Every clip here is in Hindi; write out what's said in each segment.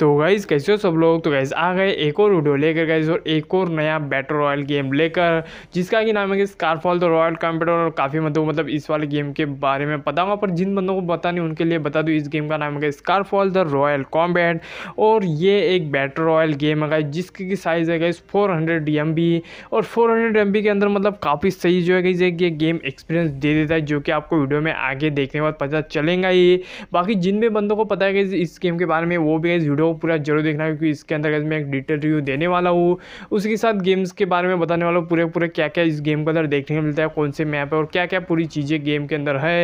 तो गाइज़ कैसे हो सब लोग तो गाइज़ आ गए एक और वीडियो लेकर गाइज और एक और नया बैटल रॉयल गेम लेकर जिसका कि नाम है कि स्कारफॉल द रॉयल कंप्यूटर और काफ़ी मतलब मतलब इस वाले गेम के बारे में पता होगा पर जिन बंदों को पता नहीं उनके लिए बता दूँ इस गेम का नाम है स्कारफॉल द रॉयल कॉम्बैट और ये एक बैटल रॉयल गेम है गाइज जिसकी की साइज़ है गाइज फोर हंड्रेड और फोर हंड्रेड के अंदर मतलब काफ़ी सही जो है गाइज ये गेम एक्सपीरियंस दे देता है जो कि आपको वीडियो में आगे देखने के बाद पता चलेगा ये बाकी जिन भी बंदों को पता है गाइज इस गेम के बारे में वो भी गाइज वीडियो वीडियो पूरा जरूर देखना क्योंकि इसके अंदर मैं एक डिटेल रिव्यू देने वाला हूँ उसके साथ गेम्स के बारे में बताने वाला हूँ पूरे पूरे क्या क्या इस गेम के अंदर देखने को मिलता है कौन से मैप है और क्या क्या पूरी चीज़ें गेम के अंदर है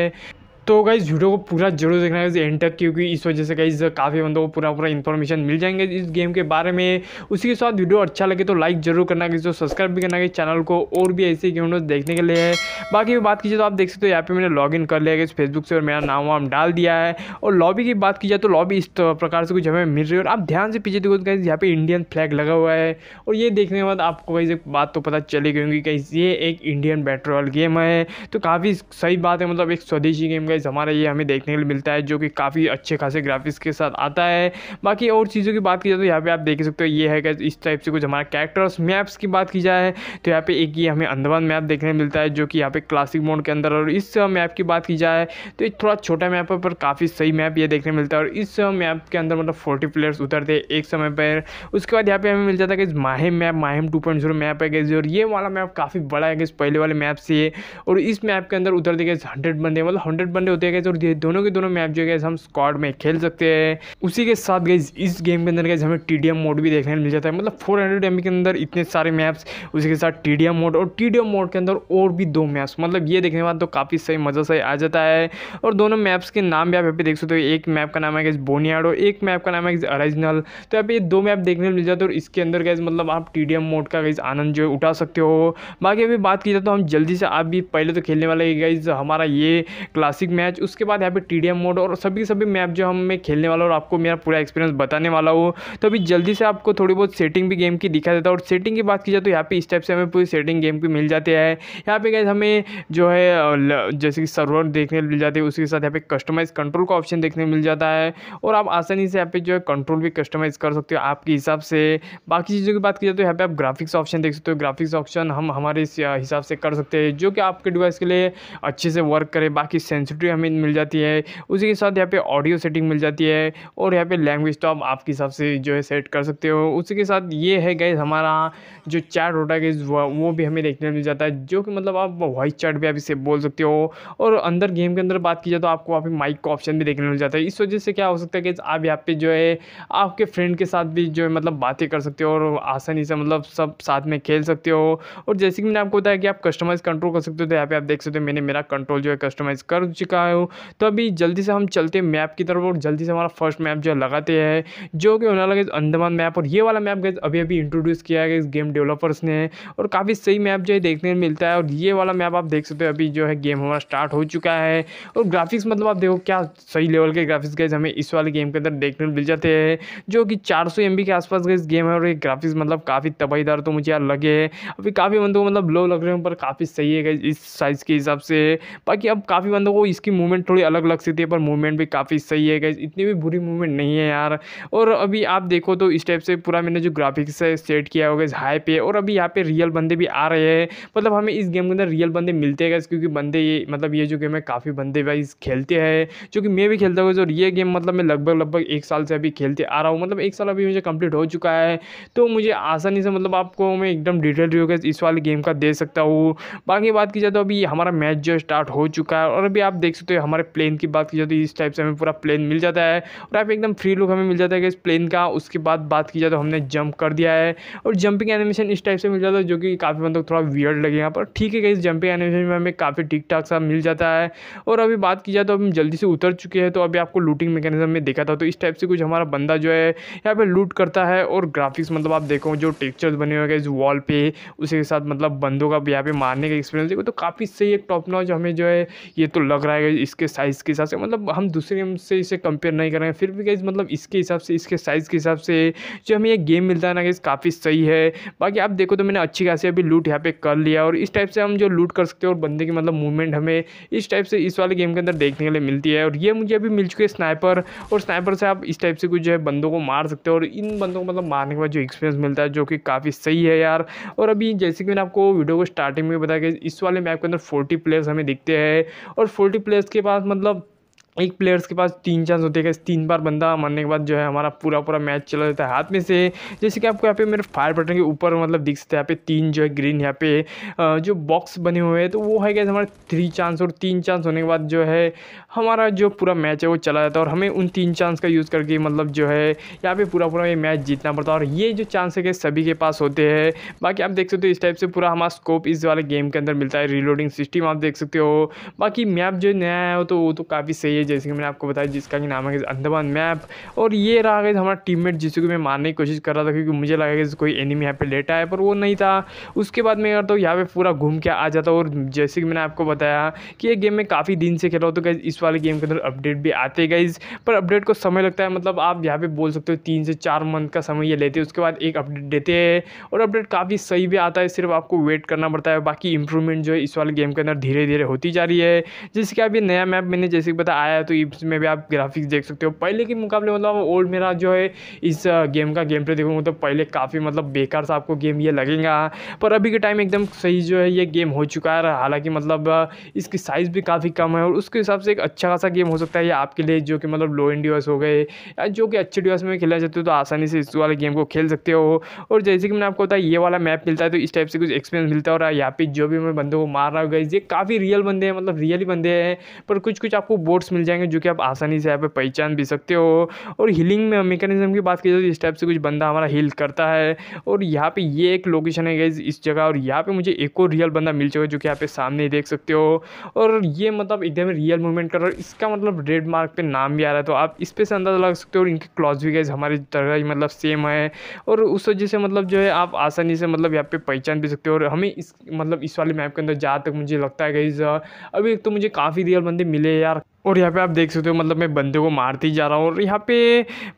तो गाइज़ वीडियो को पूरा जरूर देखना है एंड तक क्योंकि इस वजह से गाइज काफ़ी बंदों को पूरा पूरा इन्फॉर्मेशन मिल जाएंगे इस गेम के बारे में उसी के साथ वीडियो अच्छा लगे तो लाइक जरूर करना गाइज तो सब्सक्राइब भी करना गाइज चैनल को और भी ऐसे गेम देखने के लिए है बाकी बात कीजिए तो आप देख सकते हो यहाँ पे मैंने लॉग इन कर लिया गया फेसबुक से और मेरा नाम वाम डाल दिया है और लॉबी की बात की जाए तो लॉबी इस प्रकार से कुछ हमें मिल रही है और आप ध्यान से पीछे देखो गाइज तो यहाँ पे इंडियन फ्लैग लगा हुआ है और ये देखने के बाद आपको गाइज एक बात तो पता चले गई होंगी कहीं ये एक इंडियन बैटरॉल गेम है तो काफ़ी सही बात है मतलब एक स्वदेशी गेम गाइज हमारा ये हमें देखने के लिए मिलता है जो कि काफ़ी अच्छे खासे ग्राफिक्स के साथ आता है बाकी और चीज़ों की बात की जाए तो यहाँ पे आप देख सकते हो ये है इस टाइप से कुछ हमारा कैरेक्टर्स मैप्स की बात की जाए तो यहाँ पे एक ये हमें अंदमान मैप देखने मिलता है जो कि यहाँ पे क्लासिक मोड के अंदर और इस मैप की बात की जाए तो एक थोड़ा छोटा मैप है पर काफ़ी सही मैप ये देखने मिलता है और इस मैप के अंदर मतलब फोर्टी प्लेयर्स उतरते एक समय पर उसके बाद यहाँ पे हमें मिल जाता है कि माहिम मैप माहिम टू मैप है गैस और ये वाला मैप काफ़ी बड़ा है गैस पहले वाले मैप से और इस मैप के अंदर उतरते गए हंड्रेड बंदे मतलब हंड्रेड बंदे होते हैं गैस और दोनों के दोनों मैप जो है हम स्क्वाड में खेल सकते हैं उसी के साथ गई इस गेम के अंदर गए हमें टी मोड भी देखने मिल जाता है मतलब फोर हंड्रेड के अंदर इतने सारे मैप्स उसी के साथ टी मोड और टी मोड के अंदर और भी दो मैप्स मतलब ये देखने के बाद तो काफ़ी सही मज़ा सही आ जाता है और दोनों मैप्स के नाम भी आप यहाँ पे देख सकते हो एक मैप का नाम है गैस बोनियाडो एक मैप का नाम है गैस अरिजिनल तो यहाँ पे ये दो मैप देखने मिल जाते हैं और इसके अंदर गैस मतलब आप टी मोड का गैस आनंद जो है उठा सकते हो बाकी अभी बात की जाए तो हम जल्दी से आप भी पहले तो खेलने वाले गैस हमारा ये क्लासिक बेसिक मैच उसके बाद यहाँ पे टी मोड और सभी सभी मैप जो हम मैं खेलने वाला और आपको मेरा पूरा एक्सपीरियंस बताने वाला हो तो अभी जल्दी से आपको थोड़ी बहुत सेटिंग भी गेम की दिखा देता है और सेटिंग की बात की जाए तो यहाँ पे इस टाइप से हमें पूरी सेटिंग गेम की मिल जाती है यहाँ पे गए हमें जो है जैसे कि सर्वर देखने मिल जाते हैं उसके साथ यहाँ पे कस्टमाइज़ कंट्रोल का ऑप्शन देखने मिल जाता है और आप आसानी से यहाँ पे जो है कंट्रोल भी कस्टमाइज़ कर सकते हो आपके हिसाब से बाकी चीज़ों की बात की जाए तो यहाँ पे आप ग्राफिक्स ऑप्शन देख सकते हो ग्राफिक्स ऑप्शन हम हमारे हिसाब से कर सकते हैं जो कि आपके डिवाइस के लिए अच्छे से वर्क करे बाकी सेंसिटिव हिस्ट्री हमें मिल जाती है उसी के साथ यहाँ पे ऑडियो सेटिंग मिल जाती है और यहाँ पे लैंग्वेज तो आप आपके हिसाब से जो है सेट कर सकते हो उसी के साथ ये है गैस हमारा जो चैट होता है गैस वो भी हमें देखने मिल जाता है जो कि मतलब आप वॉइस चैट भी आप इसे बोल सकते हो और अंदर गेम के अंदर बात की जाए तो आपको वहाँ पर माइक का ऑप्शन भी देखने मिल जाता है इस वजह से क्या हो सकता है कि आप यहाँ पे जो है आपके फ्रेंड के साथ भी जो है मतलब बातें कर सकते हो और आसानी से मतलब सब साथ में खेल सकते हो और जैसे कि मैंने आपको बताया कि आप कस्टमाइज़ कंट्रोल कर सकते हो तो यहाँ पे आप देख सकते हो मैंने मेरा कंट्रोल जो है कस्टमाइज़ कर चुका हूँ तो अभी जल्दी से हम चलते मैप की तरफ और जल्दी से हमारा फर्स्ट मैप जो लगाते हैं जो कि होने लगे अंडमान मैप और ये वाला मैप गए अभी अभी इंट्रोड्यूस किया है इस गेम डेवलपर्स ने और काफ़ी सही मैप जो है देखने को मिलता है और ये वाला मैप आप देख सकते हो अभी जो है गेम हमारा स्टार्ट हो चुका है और ग्राफिक्स मतलब आप देखो क्या सही लेवल के ग्राफिक्स गए हमें इस वाले गेम के अंदर देखने में मिल जाते हैं जो कि चार सौ के आसपास गए गेम है और ये ग्राफिक्स मतलब काफ़ी तबाहीदार तो मुझे यार लगे अभी काफ़ी बंदों को मतलब लो लग रहे हैं पर काफ़ी सही है इस साइज़ के हिसाब से बाकी अब काफ़ी बंदों को इस इसकी मूवमेंट थोड़ी अलग लग सकती है पर मूवमेंट भी काफ़ी सही है गैस इतनी भी बुरी मूवमेंट नहीं है यार और अभी आप देखो तो इस टाइप से पूरा मैंने जो ग्राफिक्स है सेट किया होगा इस हाई पे और अभी यहाँ पे रियल बंदे भी आ रहे हैं मतलब हमें इस गेम के अंदर रियल बंदे मिलते हैं गैस क्योंकि बंदे ये मतलब ये जो गेम है काफ़ी बंदे भाई खेलते हैं जो मैं भी खेलता हूँ और ये गेम मतलब मैं लगभग लगभग एक साल से अभी खेलते आ रहा हूँ मतलब एक साल अभी मुझे कंप्लीट हो चुका है तो मुझे आसानी से मतलब आपको मैं एकदम डिटेल रिव्यू इस वाले गेम का दे सकता हूँ बाकी बात की जाए तो अभी हमारा मैच जो स्टार्ट हो चुका है और अभी आप देख देख सकते हो हमारे प्लेन की बात की जाती है इस टाइप से हमें पूरा प्लेन मिल जाता है और आप एकदम फ्री लुक हमें मिल जाता है इस प्लेन का उसके बाद बात की जाए तो हमने जंप कर दिया है और जंपिंग एनिमेशन इस टाइप से मिल जाता है जो कि काफ़ी मतलब थोड़ा वियर्ड यहाँ पर ठीक है इस जंपिंग एनिमेशन में हमें काफ़ी ठीक ठाक सा मिल जाता है और अभी बात की जाए तो हम जल्दी से उतर चुके हैं तो अभी आपको लूटिंग मेकेनिज्म में देखा था तो इस टाइप से कुछ हमारा बंदा जो है यहाँ पर लूट करता है और ग्राफिक्स मतलब आप देखो जो टेक्चर्स बने हुए इस वॉल पे उसी के साथ मतलब बंदों का यहाँ पे मारने का एक्सपीरियंस देखो तो काफ़ी सही एक टॉप नॉच हमें जो है ये तो लग रहा है जाएगा इसके साइज़ के हिसाब से मतलब हम दूसरे से इसे कंपेयर नहीं करेंगे फिर भी गाइज़ मतलब इसके हिसाब से इसके साइज़ के हिसाब से जो हमें ये गेम मिलता है ना गाइज़ काफ़ी सही है बाकी आप देखो तो मैंने अच्छी खासी अभी लूट यहाँ पे कर लिया और इस टाइप से हम जो लूट कर सकते हैं और बंदे की मतलब मूवमेंट हमें इस टाइप से इस वाले गेम के अंदर देखने के लिए मिलती है और ये मुझे अभी मिल चुके स्नाइपर और स्नाइपर से आप इस टाइप से कुछ जो है बंदों को मार सकते हो और इन बंदों को मतलब मारने के बाद जो एक्सपीरियंस मिलता है जो कि काफ़ी सही है यार और अभी जैसे कि मैंने आपको वीडियो को स्टार्टिंग में बताया कि इस वाले मैप के अंदर फोर्टी प्लेयर्स हमें दिखते हैं और फोर्टी प्लेस के पास मतलब एक प्लेयर्स के पास तीन चांस होते हैं तीन बार बंदा मरने के बाद जो है हमारा पूरा पूरा मैच चला जाता है हाथ में से जैसे कि आपको यहाँ पे मेरे फायर बटन के ऊपर मतलब दिख सकते हैं यहाँ पे तीन जो है ग्रीन यहाँ पे जो बॉक्स बने हुए हैं तो वो है कैसे हमारे थ्री चांस और तीन चांस होने के बाद जो है हमारा जो पूरा मैच है वो चला जाता है और हमें उन तीन चांस का यूज़ करके मतलब जो है यहाँ पर पूरा पूरा ये मैच जीतना पड़ता है और ये जो चांस है कि सभी के पास होते हैं बाकी आप देख सकते हो इस टाइप से पूरा हमारा स्कोप इस वाले गेम के अंदर मिलता है रीलोडिंग सिस्टम आप देख सकते हो बाकी मैप जो नया है तो वो तो काफ़ी सही है है जैसे कि मैंने आपको बताया जिसका कि नाम है अंदमान मैप और ये रहा गया हमारा टीममेट जिसको मैं मारने की कोशिश कर रहा था क्योंकि मुझे लगा कि कोई एनिमी यहाँ पे लेटा है पर वो नहीं था उसके बाद मैं करता तो हूँ यहाँ पे पूरा घूम के आ जाता और जैसे कि मैंने आपको बताया कि ये गेम मैं काफ़ी दिन से खेला हूँ तो गाइज इस वाले गेम के अंदर अपडेट भी आते गाइज पर अपडेट को समय लगता है मतलब आप यहाँ पर बोल सकते हो तीन से चार मंथ का समय ये लेते हैं उसके बाद एक अपडेट देते हैं और अपडेट काफ़ी सही भी आता है सिर्फ आपको वेट करना पड़ता है बाकी इंप्रूवमेंट जो है इस वाले गेम के अंदर धीरे धीरे होती जा रही है जैसे कि अभी नया मैप मैंने जैसे कि बताया आया है तो इसमें भी आप ग्राफिक्स देख सकते हो पहले के मुकाबले मतलब ओल्ड मेरा जो है इस गेम का गेम पे देखूँगा तो पहले काफ़ी मतलब बेकार सा आपको गेम ये लगेगा पर अभी के टाइम एकदम सही जो है ये गेम हो चुका है हालांकि मतलब इसकी साइज़ भी काफ़ी कम है और उसके हिसाब से एक अच्छा खासा गेम हो सकता है ये आपके लिए जो कि मतलब लो एंड हो गए या जो कि अच्छे डिवाइस में खेला जाते हो तो आसानी से इस वाले गेम को खेल सकते हो और जैसे कि मैंने आपको बताया ये वाला मैप मिलता है तो इस टाइप से कुछ एक्सपीरियंस मिलता है और यहाँ पे जो भी मैं बंदों को मार रहा हूँ गई ये काफ़ी रियल बंदे हैं मतलब रियली बंदे हैं पर कुछ कुछ आपको बोर्ड्स मिल जाएंगे जो कि आप आसानी से यहाँ पे पहचान भी सकते हो और हीलिंग में मेकेनिज्म की बात की जाए तो इस टाइप से कुछ बंदा हमारा हील करता है और यहाँ पे ये एक लोकेशन है गैज इस जगह और यहाँ पे मुझे एक और रियल बंदा मिल चुका है जो कि यहाँ पे सामने देख सकते हो और ये मतलब एकदम रियल मूवमेंट कर रहा है इसका मतलब रेड मार्क पर नाम भी आ रहा है तो आप इस पर से अंदाजा लगा सकते हो और इनके क्लॉज भी गैज हमारी तरह मतलब सेम है और उस वजह से मतलब जो है आप आसानी से मतलब यहाँ पे पहचान भी सकते हो और हमें इस मतलब इस वाले मैप के अंदर जहाँ तक मुझे लगता है गई अभी एक तो मुझे काफ़ी रियल बंदे मिले यार और यहाँ पे आप देख सकते हो मतलब मैं बंदे को मारते ही जा रहा हूँ और यहाँ पे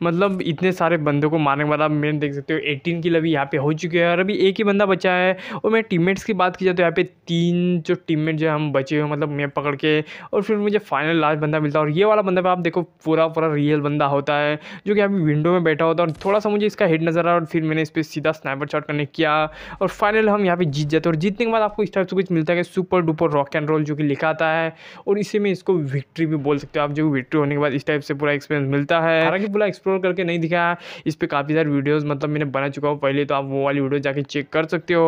मतलब इतने सारे बंदे को मारने के बाद आप मैंने देख सकते हो 18 की लवी यहाँ पे हो चुके हैं और अभी एक ही बंदा बचा है और मैं टीममेट्स की बात की जाए तो यहाँ पे तीन जो टीममेट जो हम बचे हुए मतलब मैं पकड़ के और फिर मुझे फाइनल लास्ट बंदा मिलता है और ये वाला बंदा आप देखो पूरा पूरा रियल बंदा होता है जो कि यहाँ विंडो में बैठा होता है और थोड़ा सा मुझे इसका हेड नज़र आया और फिर मैंने इस पर सीधा स्नैपर शॉट कनेक्ट किया और फाइनल हम यहाँ पर जीत जाते और जीतने के बाद आपको इस टाइप से कुछ मिलता है super duper rock and roll जो कि लिखाता है और इसी में इसको विक्ट्री भी बोल सकते हो आप जो विक्ट्री होने के बाद इस टाइप से पूरा एक्सपीरियंस मिलता है हालांकि पूरा एक्सप्लोर करके नहीं दिखाया इस पर काफ़ी सारे वीडियोज़ मतलब मैंने बना चुका हूँ पहले तो आप वो वाली वीडियो जाके चेक कर सकते हो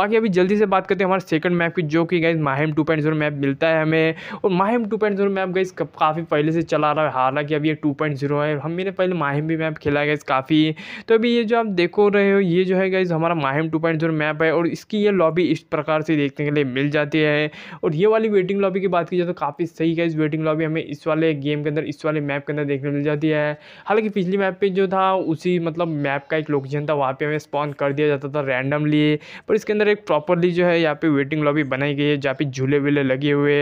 बाकी अभी जल्दी से बात करते हैं हमारे सेकंड मैप की जो कि गाइज माहिम टू मैप मिलता है हमें और माहिम टू मैप गाइज काफ़ी पहले से चला रहा है हालांकि अभी ये टू है हम मैंने पहले माहिम भी मैप खेला गया काफ़ी तो अभी ये जो आप देखो रहे हो ये जो है गाइज हमारा माहिम टू मैप है और इसकी ये लॉबी इस प्रकार से देखने के लिए मिल जाती है और ये वाली वेटिंग लॉबी की बात की जाए तो काफ़ी सही गाइज वेटिंग लॉबी हमें इस वाले गेम के अंदर इस वाले मैप के अंदर देखने मिल जाती है हालांकि पिछली मैप पे जो था उसी मतलब मैप का एक लोकेशन था वहाँ पे हमें स्पॉन कर दिया जाता था रैंडमली पर इसके अंदर एक प्रॉपरली जो है यहाँ पे वेटिंग लॉबी बनाई गई है जहाँ पे झूले वूले लगे हुए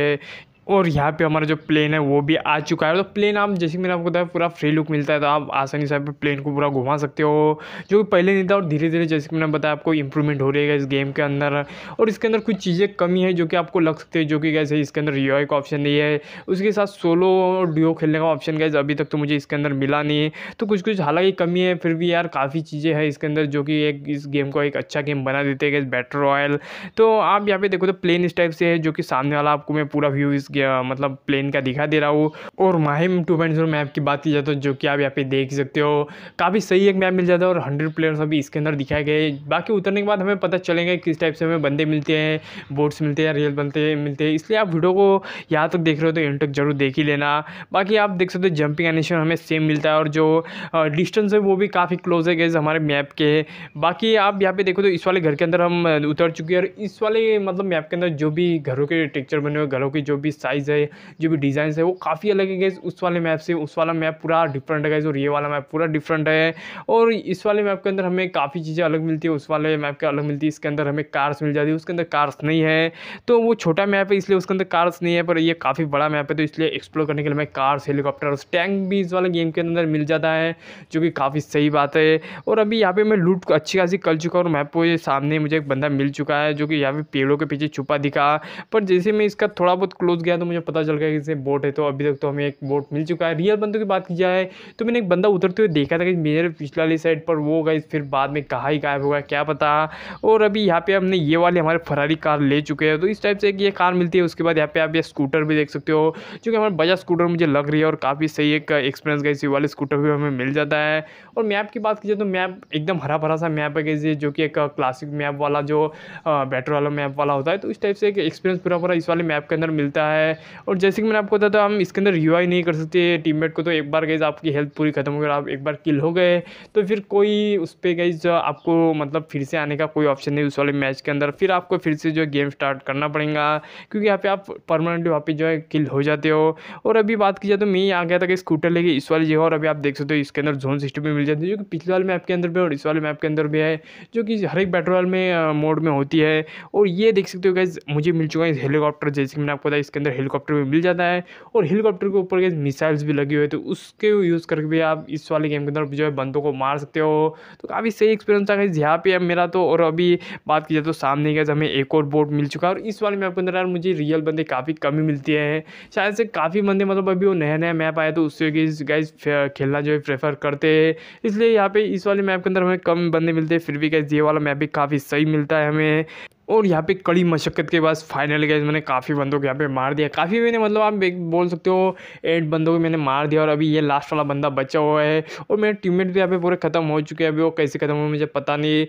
और यहाँ पे हमारा जो प्लेन है वो भी आ चुका है तो प्लेन आप जैसे मैंने आपको बताया पूरा फ्री लुक मिलता है तो आप आसानी से आप प्लेन को पूरा घुमा सकते हो जो कि पहले नहीं था और धीरे धीरे जैसे कि मैंने बताया आपको इंप्रूवमेंट हो रही है इस गेम के अंदर और इसके अंदर कुछ चीज़ें कमी है जो कि आपको लग सकती है जो कि कैसे इसके अंदर रिओ का ऑप्शन नहीं है उसके साथ सोलो और डिओ खेलने का ऑप्शन गैस अभी तक तो मुझे इसके अंदर मिला नहीं है तो कुछ कुछ हालांकि कमी है फिर भी यार काफ़ी चीज़ें हैं इसके अंदर जो कि एक इस गेम को एक अच्छा गेम बना देते हैं गैस बैटर रॉयल तो आप यहाँ पे देखो तो प्लेन इस टाइप से है जो कि सामने वाला आपको मैं पूरा व्यू इस मतलब प्लेन का दिखा दे रहा हूँ और माहिम टू पॉइंट जीरो मैप की बात की जाए तो जो कि आप यहाँ पे देख सकते हो काफ़ी सही एक मैप मिल जाता है और हंड्रेड प्लेयर्स अभी इसके अंदर दिखाए गए बाकी उतरने के बाद हमें पता चलेंगे किस टाइप से हमें बंदे मिलते हैं बोट्स मिलते हैं रियल बनते मिलते हैं इसलिए आप वीडियो को यहाँ तक देख रहे हो तो इन तक जरूर देख ही लेना बाकी आप देख सकते हो जंपिंग एनिमेशन हमें सेम मिलता है और जो डिस्टेंस है वो भी काफ़ी क्लोज है गैस हमारे मैप के बाकी आप यहाँ पे देखो तो इस वाले घर के अंदर हम उतर चुके हैं और इस वाले मतलब मैप के अंदर जो भी घरों के टेक्चर बने हुए घरों की जो भी साइज़ है जो भी डिज़ाइन है वो काफ़ी अलग है गैस उस वाले मैप से उस वाला मैप पूरा डिफरेंट है गैस और ये वाला मैप पूरा डिफरेंट है और इस वाले मैप के अंदर हमें काफ़ी चीज़ें अलग मिलती है उस वाले मैप के अलग मिलती है इसके अंदर हमें कार्स मिल जाती है उसके अंदर कार्स नहीं है तो वो छोटा मैप है इसलिए उसके अंदर कार्स नहीं है पर ये काफ़ी बड़ा मैप है तो इसलिए एक्सप्लोर करने के लिए हमें कार्स हेलीकॉप्टर और टैंक भी इस वाले गेम के अंदर मिल जाता है जो कि काफ़ी सही बात है और अभी यहाँ पर मैं लूट अच्छी खासी कर चुका और मैप को ये सामने मुझे एक बंदा मिल चुका है जो कि यहाँ पे पेड़ों के पीछे छुपा दिखा पर जैसे मैं इसका थोड़ा बहुत क्लोज गया किया तो मुझे पता चल गया कि इसे बोट है तो अभी तक तो हमें एक बोट मिल चुका है रियल बंदों की बात की जाए तो मैंने एक बंदा उतरते हुए देखा था कि मेरे पिछला वाली साइड पर वो गई फिर बाद में कहा ही गायब होगा क्या पता और अभी यहाँ पे हमने ये वाली हमारे फरारी कार ले चुके हैं तो इस टाइप से एक ये कार मिलती है उसके बाद यहाँ पे आप ये स्कूटर भी देख सकते हो जो कि हमारे बजा स्कूटर मुझे लग रही है और काफ़ी सही एक एक्सपीरियंस गई इसी वाले स्कूटर भी हमें मिल जाता है और मैप की बात की जाए तो मैप एकदम हरा भरा सा मैप है गई जो कि एक क्लासिक मैप वाला जो बैटरी वाला मैप वाला होता है तो इस टाइप से एक एक्सपीरियंस पूरा पूरा इस वाले मैप के अंदर मिलता है है और जैसे कि मैंने आपको बताया था हम इसके अंदर यू नहीं कर सकते टीममेट को तो एक बार गई आपकी हेल्थ पूरी खत्म हो गई आप एक बार किल हो गए तो फिर कोई उस पर गई आपको मतलब फिर से आने का कोई ऑप्शन नहीं उस वाले मैच के अंदर फिर आपको फिर से जो गेम स्टार्ट करना पड़ेगा क्योंकि यहाँ पे आप परमानेंटली वहाँ पे जो है किल हो जाते हो और अभी बात की जाए तो मैं आ गया था कि स्कूटर लेके इस वाली जगह और अभी आप देख सकते हो इसके अंदर जोन सिस्टम भी मिल जाती है जो कि पिछले वाले मैप के अंदर भी और इस वाले मैप के अंदर भी है जो कि हर एक पेट्रोल में मोड में होती है और ये देख सकते हो गैस मुझे मिल चुका है हेलीकॉप्टर जैसे कि मैंने आपको बताया इसके अंदर हेलीकॉप्टर भी मिल जाता है और हेलीकॉप्टर के ऊपर मिसाइल्स भी लगी हुई तो उसके यूज़ करके भी आप इस वाले गेम के अंदर जो है बंदों को मार सकते हो तो काफ़ी सही एक्सपीरियंस था यहाँ पे अब मेरा तो और अभी बात की जाए तो सामने गए हमें एक और बोर्ड मिल चुका है और इस वाले मैप के अंदर यार मुझे रियल बंदे काफ़ी कमी मिलती है शायद से काफ़ी बंदे मतलब अभी वो नया नया मैप आया तो उससे गाइज खेलना जो है प्रेफर करते हैं इसलिए यहाँ पे इस वाले मैप के अंदर हमें कम बंदे मिलते हैं फिर भी गाइज ये वाला मैप भी काफ़ी सही मिलता है हमें और यहाँ पे कड़ी मशक्क़त के बाद फाइनल गैस मैंने काफ़ी बंदों को यहाँ पे मार दिया काफ़ी मैंने मतलब आप एक बोल सकते हो एट बंदों को मैंने मार दिया और अभी ये लास्ट वाला बंदा बचा हुआ है और मेरे टीममेट भी यहाँ पे पूरे ख़त्म हो चुके हैं अभी वो कैसे ख़त्म हुए मुझे पता नहीं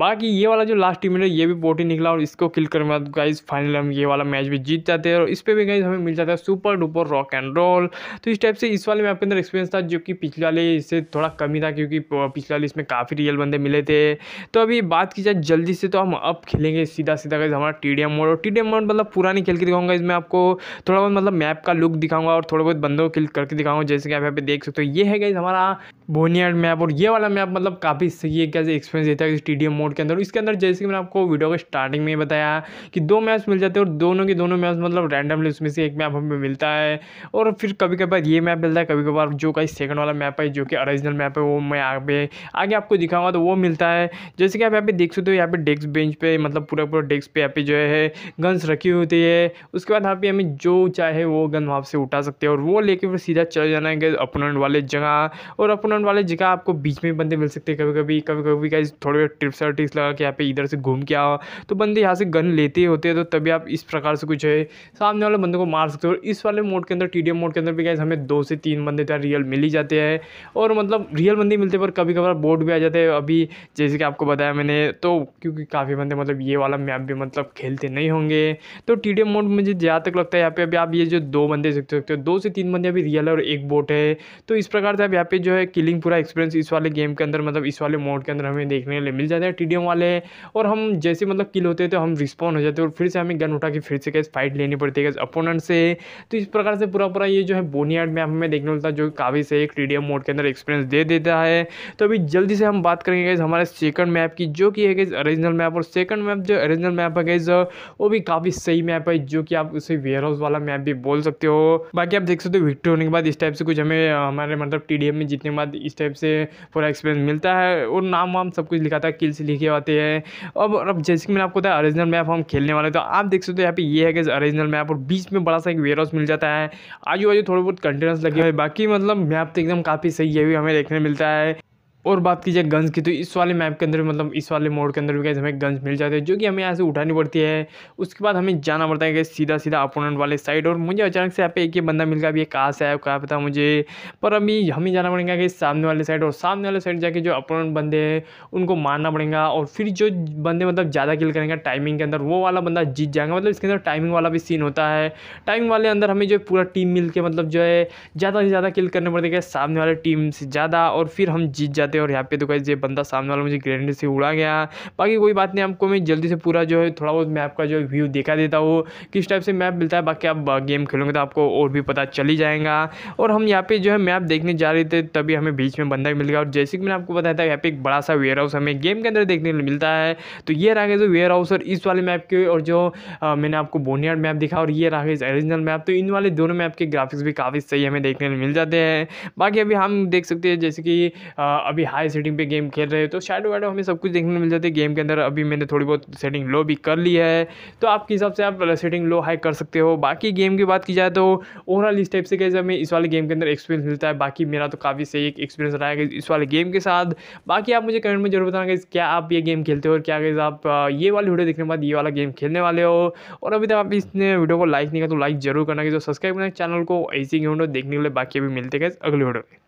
बाकी ये वाला जो लास्ट टीम है ये भी पोटी निकला और इसको किल करने बाद गाइज फाइनल हम ये वाला मैच भी जीत जाते हैं और इस पर भी गाइज हमें मिल जाता है super duper rock and roll तो इस टाइप से इस वाले मैप आपके अंदर एक्सपीरियंस था जो कि पिछले वाले इससे थोड़ा कमी था क्योंकि पिछले वाले इसमें काफ़ी रियल बंदे मिले थे तो अभी बात की जाए जल्दी से तो हम अब खेलेंगे सीधा सीधा गाइज हमारा टी डी एम मोड और टी डी एम मोड मतलब पुरानी खेल के दिखाऊंगा इसमें आपको थोड़ा बहुत मतलब मैप का लुक दिखाऊंगा और थोड़ा बहुत बंदों को क्लिक करके दिखाऊंगा जैसे कि आप यहाँ पे देख सकते हो ये है गाइज हमारा बोनियाड मैप और ये वाला मैप मतलब काफ़ी सही है कैसे एक्सपीरियंस देता है टी डी एम मोड के अंदर इसके अंदर जैसे कि मैंने आपको वीडियो के स्टार्टिंग में बताया कि दो मैप्स मिल जाते हैं और दोनों के दोनों मैप्स मतलब रैंडमली उसमें से एक मैप हमें मिलता है और फिर कभी कभार ये मैप मिलता है कभी कभार जो कहीं सेकंड वाला मैप है जो कि ऑरिजिनल मैप है वो मैं आगे आगे आपको दिखाऊंगा तो वो मिलता है जैसे कि आप यहाँ पे देख सकते हो यहाँ पे डेस्क बेंच पे मतलब पूरा पूरा पूरा डेस्क पे यहाँ पे जो है गन्स रखी होती है उसके बाद यहाँ पे हमें जो चाहे वो गन वहाँ से उठा सकते हैं और वो लेके फिर सीधा चले जाना है अपोनेंट वाले जगह और अपोनेंट वाले जगह आपको बीच में बंदे मिल सकते हैं कभी कभी कभी कभी गाइज थोड़े ट्रिप्स और ट्रिक्स लगा के यहाँ पे इधर से घूम के आओ तो बंदे यहाँ से गन लेते होते हैं तो तभी आप इस प्रकार से कुछ है सामने वाले बंदे को मार सकते हो और इस वाले मोड के अंदर टी मोड के अंदर भी गाइज हमें दो से तीन बंदे तो रियल मिल ही जाते हैं और मतलब रियल बंदे मिलते पर कभी कभार बोर्ड भी आ जाते हैं अभी जैसे कि आपको बताया मैंने तो क्योंकि काफ़ी बंदे मतलब ये वाला वाला मैप भी मतलब खेलते नहीं होंगे तो टी डी मोड मुझे जहाँ तक लगता है यहाँ पे अभी आप ये जो दो बंदे देख सकते हो तो दो से तीन बंदे अभी रियल और एक बोट है तो इस प्रकार से आप यहाँ पे जो है किलिंग पूरा एक्सपीरियंस इस वाले गेम के अंदर मतलब इस वाले मोड के अंदर हमें देखने के लिए मिल जाता है टी वाले और हम जैसे मतलब किल होते हैं तो हम रिस्पॉन्ड हो जाते हैं और फिर से हमें गन उठा के फिर से कैसे फाइट लेनी पड़ती है कैसे अपोनेंट से तो इस प्रकार से पूरा पूरा ये जो है बोनियाड मैप हमें देखने मिलता है जो काफ़ी से एक टी मोड के अंदर एक्सपीरियंस दे देता है तो अभी जल्दी से हम बात करेंगे हमारे सेकंड मैप की जो कि है ओरिजिनल मैप और सेकंड मैप जो ओरिजिनल मैप है गाइज वो भी काफ़ी सही मैप है जो कि आप उसे वेयर हाउस वाला मैप भी बोल सकते हो बाकी आप देख सकते हो विक्ट्री होने के बाद इस टाइप से कुछ हमें हमारे मतलब टी में जीतने के बाद इस टाइप से पूरा एक्सपीरियंस मिलता है और नाम वाम सब कुछ लिखा है किल से लिखे आते हैं अब अब जैसे कि मैंने आपको बताया ओरिजिनल मैप हम खेलने वाले तो आप देख सकते हो यहाँ पे ये है कि ओरिजिनल मैप और बीच में बड़ा सा एक वेयर हाउस मिल जाता है आजू बाजू थोड़े बहुत कंटेनर्स लगे हुए बाकी मतलब मैप तो एकदम काफ़ी सही है भी हमें देखने मिलता है और बात की जाए गन्स की तो इस वाले मैप के अंदर मतलब इस वाले मोड के अंदर भी कैसे हमें गन्स मिल जाते हैं जो कि हमें यहाँ से उठानी पड़ती है उसके बाद हमें जाना पड़ता है कि सीधा सीधा अपोनेंट वाले साइड और मुझे अचानक से यहाँ पे एक ही बंदा मिल गया अभी कहाँ से आया कहाँ पता मुझे पर अभी हमें जाना पड़ेगा कि सामने वाले साइड और सामने वाले साइड जाके जो अपोनेंट बंदे हैं उनको मारना पड़ेगा और फिर जो बंदे मतलब ज़्यादा किल करेंगे टाइमिंग के अंदर वो वाला बंदा जीत जाएगा मतलब इसके अंदर टाइमिंग वाला भी सीन होता है टाइमिंग वाले अंदर हमें जो पूरा टीम मिल के मतलब जो है ज़्यादा से ज़्यादा किल करने पड़ते सामने वाले टीम से ज़्यादा और फिर हम जीत जाते जाते हैं और यहाँ पे तो ये बंदा सामने वाला मुझे ग्रेनेड से उड़ा गया बाकी कोई बात नहीं आपको मैं जल्दी से पूरा जो है थोड़ा बहुत मैप का जो व्यू देखा देता हूँ किस टाइप से मैप मिलता है बाकी आप गेम खेलोगे तो आपको और भी पता चली जाएगा और हम यहाँ पे जो है मैप देखने जा रहे थे तभी हमें बीच में बंदा मिल गया और जैसे कि मैंने आपको बताया था यहाँ पे एक बड़ा सा वेयर हाउस हमें गेम के अंदर देखने मिलता है तो ये रहा जो वेयर हाउस और इस वाले मैप के और जो मैंने आपको बोनियाड मैप दिखा और ये रहा इस ओरिजिनल मैप तो इन वाले दोनों मैप के ग्राफिक्स भी काफ़ी सही हमें देखने मिल जाते हैं बाकी अभी हम देख सकते हैं जैसे कि अभी अभी हाई सेटिंग पे गेम खेल रहे हो तो शैडो वैडो हमें सब कुछ देखने को मिल जाती है गेम के अंदर अभी मैंने थोड़ी बहुत सेटिंग लो भी कर ली है तो आपके हिसाब से आप सेटिंग लो हाई कर सकते हो बाकी गेम की बात की जाए तो ओवरऑल इस टाइप से कैसे हमें इस वाले गेम के अंदर एक्सपीरियंस मिलता है बाकी मेरा तो काफ़ी सही एक एक्सपीरियंस रहा है इस वाले गेम के साथ बाकी आप मुझे कमेंट में जरूर बताना क्या आप ये गेम खेलते हो और क्या आप ये वाली वीडियो देखने के बाद ये वाला गेम खेलने वाले हो और अभी तक आप इसने वीडियो को लाइक नहीं किया तो लाइक जरूर करना कि जो सब्सक्राइब करना चैनल को ऐसी गेम देखने के लिए बाकी अभी मिलते गए अगले वीडियो में